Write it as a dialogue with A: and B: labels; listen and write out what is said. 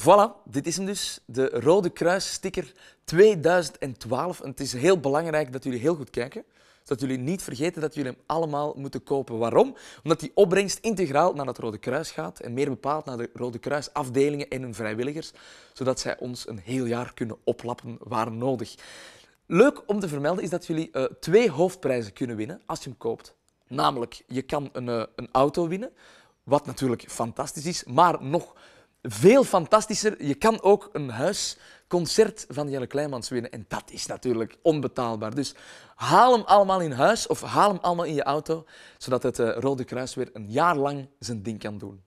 A: Voilà, dit is hem dus, de Rode kruis sticker 2012. het is heel belangrijk dat jullie heel goed kijken, zodat jullie niet vergeten dat jullie hem allemaal moeten kopen. Waarom? Omdat die opbrengst integraal naar het Rode Kruis gaat en meer bepaald naar de Rode Kruisafdelingen en hun vrijwilligers, zodat zij ons een heel jaar kunnen oplappen waar nodig. Leuk om te vermelden is dat jullie eh, twee hoofdprijzen kunnen winnen als je hem koopt. Namelijk, je kan een, eh, een auto winnen, wat natuurlijk fantastisch is, maar nog veel fantastischer. Je kan ook een huisconcert van Jelle Kleimans winnen. En dat is natuurlijk onbetaalbaar. Dus haal hem allemaal in huis of haal hem allemaal in je auto, zodat het eh, Rode Kruis weer een jaar lang zijn ding kan doen.